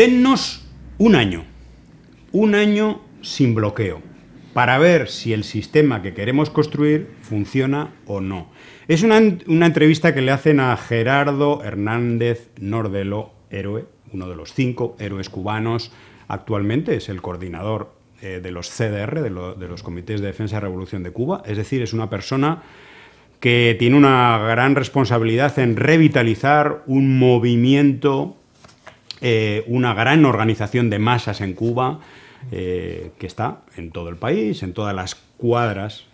dennos un año, un año sin bloqueo, para ver si el sistema que queremos construir funciona o no. Es una, entrevista que le hacen a Gerardo Hernández Nordelo, héroe, uno de los cinco héroes cubanos actualmente, es el coordinador eh, de los CDR, de, de los Comités de Defensa y Revolución de Cuba, es decir, es una persona que tiene una gran responsabilidad en revitalizar un movimiento eh, una gran organización de masas en Cuba eh, que está en todo el país, en todas las cuadras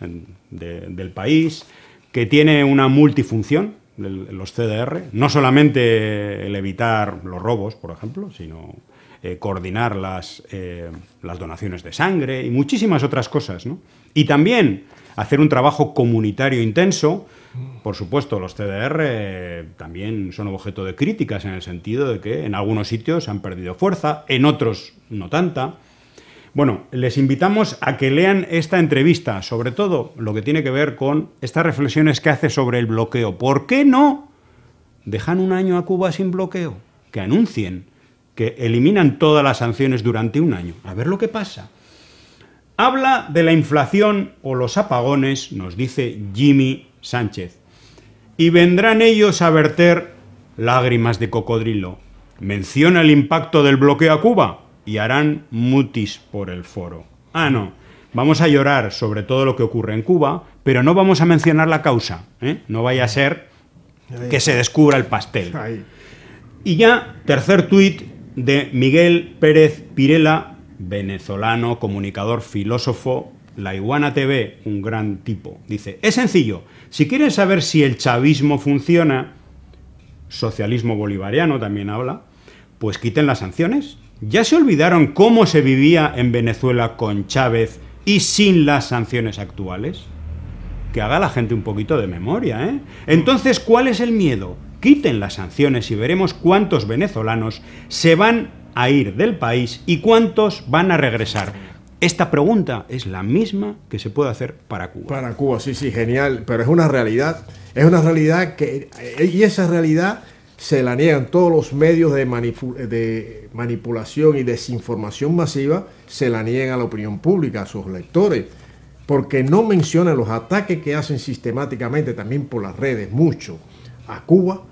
del país, que tiene una multifunción, los CDR, no solamente el evitar los robos, por ejemplo, sino eh, coordinar las, las donaciones de sangre y muchísimas otras cosas, ¿no? Y también hacer un trabajo comunitario intenso, por supuesto, los CDR eh, también son objeto de críticas en el sentido de que en algunos sitios han perdido fuerza, en otros no tanta. Bueno, les invitamos a que lean esta entrevista, sobre todo lo que tiene que ver con estas reflexiones que hace sobre el bloqueo. ¿Por qué no dejan un año a Cuba sin bloqueo? Que anuncien que eliminan todas las sanciones durante un año. A ver lo que pasa. Habla de la inflación o los apagones, nos dice Jimmy Sánchez y vendrán ellos a verter lágrimas de cocodrilo. Menciona el impacto del bloqueo a Cuba y harán mutis por el foro. Ah, no. Vamos a llorar sobre todo lo que ocurre en Cuba, pero no vamos a mencionar la causa. ¿eh? No vaya a ser que se descubra el pastel. Y ya, tercer tuit de Miguel Pérez Pirela, venezolano, comunicador, filósofo, la Iguana TV, un gran tipo, dice, es sencillo, si quieren saber si el chavismo funciona, socialismo bolivariano también habla, pues quiten las sanciones. Ya se olvidaron cómo se vivía en Venezuela con Chávez y sin las sanciones actuales. Que haga la gente un poquito de memoria, ¿eh? Entonces, ¿cuál es el miedo? Quiten las sanciones y veremos cuántos venezolanos se van a ir del país y cuántos van a regresar. Esta pregunta es la misma que se puede hacer para Cuba. Para Cuba, sí, sí, genial, pero es una realidad. Es una realidad que... Eh, y esa realidad se la niegan todos los medios de, de manipulación y desinformación masiva, se la niegan a la opinión pública, a sus lectores, porque no mencionan los ataques que hacen sistemáticamente también por las redes, mucho, a Cuba,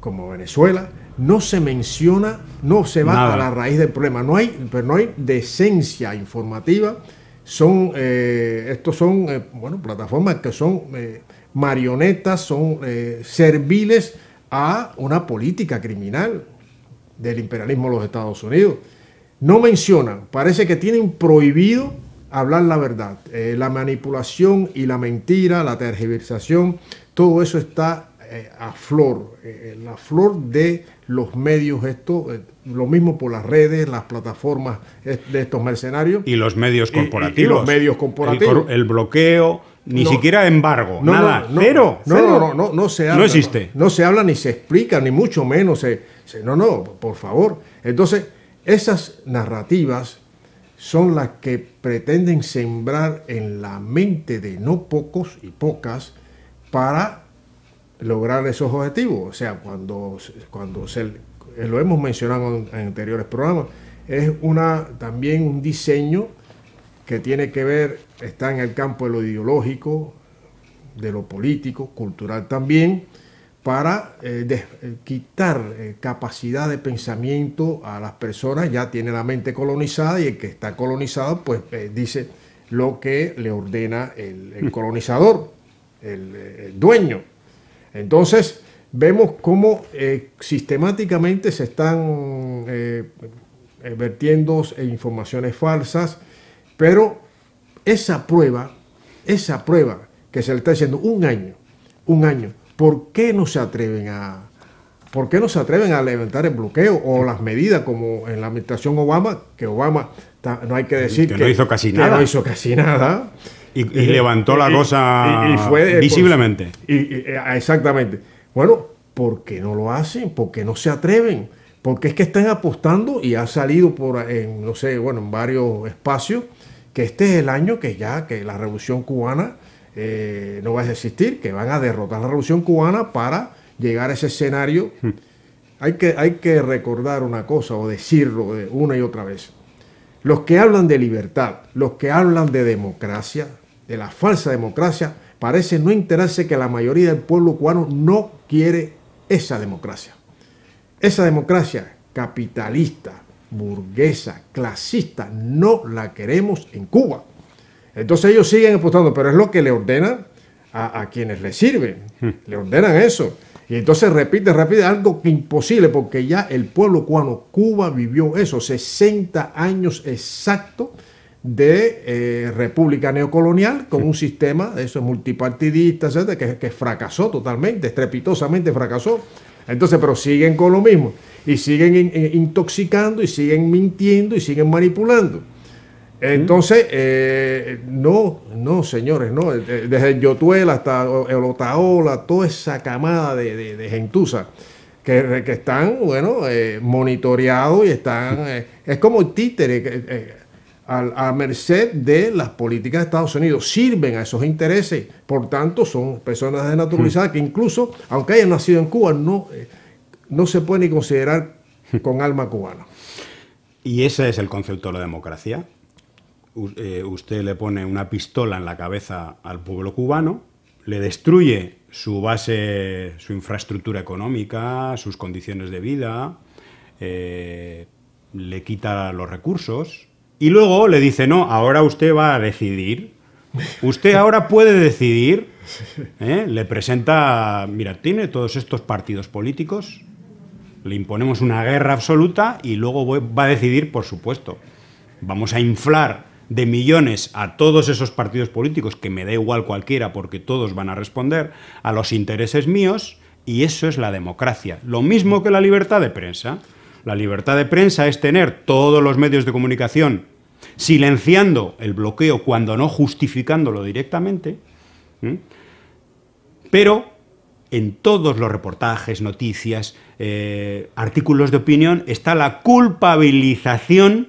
como Venezuela, no se menciona, no se va a la raíz del problema. No hay, pero no hay decencia informativa. Son, eh, estos son, eh, bueno, plataformas que son eh, marionetas, son serviles a una política criminal del imperialismo de los Estados Unidos. No mencionan, parece que tienen prohibido hablar la verdad. la manipulación y la mentira, la tergiversación, todo eso está eh, a flor, eh, eh, la flor de los medios, esto, lo mismo por las redes, las plataformas de estos mercenarios. Y los medios corporativos. Y, los medios corporativos. El, bloqueo, ni siquiera embargo, nada, no, cero. No, no, no, no, se habla. No existe. No, se habla ni se explica, ni mucho menos. no, no, por favor. Entonces, esas narrativas son las que pretenden sembrar en la mente de no pocos y pocas para lograr esos objetivos. O sea, cuando, cuando se, eh, lo hemos mencionado en, anteriores programas, es una, también un diseño que tiene que ver, está en el campo de lo ideológico, de lo político, cultural también, para eh, eh, quitar capacidad de pensamiento a las personas, ya tiene la mente colonizada y el que está colonizado pues dice lo que le ordena el, colonizador, el dueño. Entonces, vemos cómo eh, sistemáticamente se están eh, eh, vertiendo informaciones falsas, pero esa prueba, esa prueba que se le está haciendo un año, un año, ¿por qué no se atreven a, ¿por qué no se atreven a levantar el bloqueo o las medidas como en la administración Obama, que Obama, no hay que decir que, no hizo casi nada, y, levantó la cosa visiblemente. exactamente. Bueno, ¿por qué no lo hacen? ¿Por qué no se atreven? Porque es que están apostando y ha salido por, en, no sé, bueno, en varios espacios, que este es el año que ya, que la revolución cubana eh, no va a existir, que van a derrotar la revolución cubana para llegar a ese escenario. Hmm. Hay, que, hay que recordar una cosa o decirlo eh, una y otra vez. Los que hablan de libertad, los que hablan de democracia, de la falsa democracia, parece no enterarse que la mayoría del pueblo cubano no quiere esa democracia. Esa democracia capitalista, burguesa, clasista, no la queremos en Cuba. Entonces ellos siguen apostando, pero es lo que le ordenan a, quienes le sirven. Hmm. Le ordenan eso. Y entonces repite, repite algo que imposible, porque ya el pueblo cubano, Cuba vivió eso, 60 años exactos de eh, república neocolonial con un sistema de esos multipartidistas, que, fracasó totalmente, estrepitosamente fracasó. Entonces, pero siguen con lo mismo y siguen intoxicando y siguen mintiendo y siguen manipulando. Entonces, eh, no, no, señores, no. Eh, desde Yotuel hasta el Otaola, toda esa camada de, de, gentuza que, están, bueno, monitoreados y están. es como el títere a, merced de las políticas de Estados Unidos, sirven a esos intereses, por tanto son personas desnaturalizadas hmm. que incluso, aunque hayan nacido en Cuba, no, eh, se pueden ni considerar hmm. con alma cubana. ¿Y ese es el concepto de la democracia? Eh, usted le pone una pistola en la cabeza al pueblo cubano, le destruye su base, su infraestructura económica, sus condiciones de vida, eh, le quita los recursos, y luego le dice, no, ahora usted va a decidir. Usted ahora puede decidir. ¿eh? Le presenta, mira, tiene todos estos partidos políticos. Le imponemos una guerra absoluta y luego va a decidir, por supuesto. Vamos a inflar de millones a todos esos partidos políticos, que me da igual cualquiera porque todos van a responder a los intereses míos, y eso es la democracia. Lo mismo que la libertad de prensa. La libertad de prensa es tener todos los medios de comunicación silenciando el bloqueo cuando no justificándolo directamente, pero en todos los reportajes, noticias, eh, artículos de opinión está la culpabilización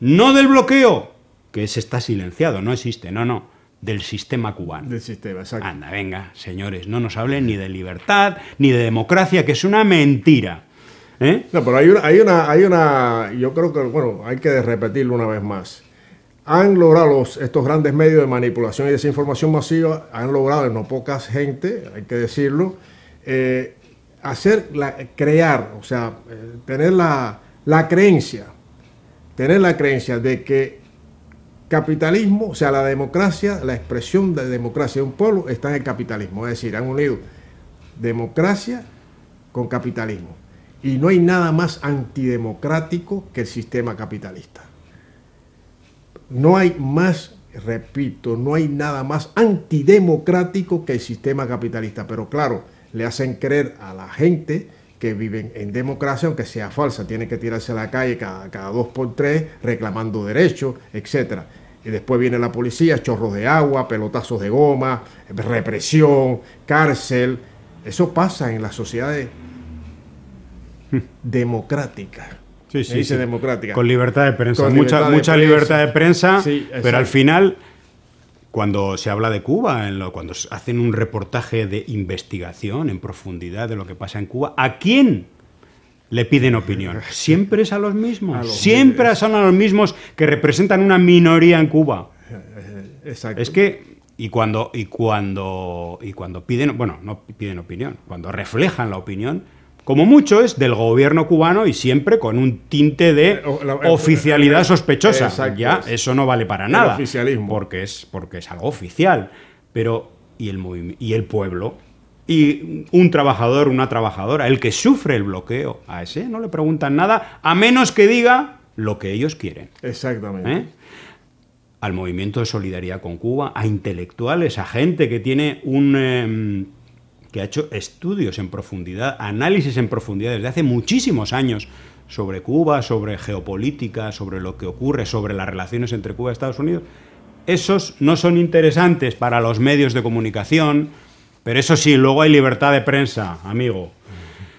no del bloqueo, que se está silenciado, no existe, no, no, del sistema cubano. Del sistema, exacto. Anda, venga, señores, no nos hablen ni de libertad, ni de democracia, que es una mentira. ¿Eh? No, pero hay una, hay una, hay una, yo creo que, bueno, hay que repetirlo una vez más. Han logrado estos grandes medios de manipulación y desinformación masiva, han logrado en no pocas gente, hay que decirlo, eh, hacer, crear, o sea, eh, tener la, la creencia, tener la creencia de que capitalismo, o sea, la democracia, la expresión de democracia de un pueblo está en el capitalismo, es decir, han unido democracia con capitalismo. Y no hay nada más antidemocrático que el sistema capitalista. No hay más, repito, no hay nada más antidemocrático que el sistema capitalista. Pero claro, le hacen creer a la gente que viven en democracia, aunque sea falsa, tienen que tirarse a la calle cada, cada dos por tres reclamando derechos, etc. Y después viene la policía, chorros de agua, pelotazos de goma, represión, cárcel. Eso pasa en las sociedades democrática. Sí, sí, dice democrática. Con libertad de prensa. mucha libertad, mucha de, libertad prensa. de prensa, pero al final, cuando se habla de Cuba, cuando hacen un reportaje de investigación en profundidad de lo que pasa en Cuba, ¿a quién le piden opinión? Siempre es a los mismos. Siempre son a los mismos que representan una minoría en Cuba. Eh, eh, exacto. Es que. Y cuando, y cuando, y cuando piden, bueno, no piden opinión, cuando reflejan la opinión, como mucho es del gobierno cubano y siempre con un tinte de eh, eh, oficialidad eh, sospechosa. ya eso no vale para nada. Porque es, porque es algo oficial. Pero, ¿y el, y el pueblo? Y un trabajador, una trabajadora, el que sufre el bloqueo, a ese no le preguntan nada, a menos que diga lo que ellos quieren. Exactamente. al movimiento de solidaridad con Cuba, a intelectuales, a gente que tiene un, em, que ha hecho estudios en profundidad, análisis en profundidad desde hace muchísimos años sobre Cuba, sobre geopolítica, sobre lo que ocurre, sobre las relaciones entre Cuba y Estados Unidos, esos no son interesantes para los medios de comunicación, pero eso sí, luego hay libertad de prensa, amigo.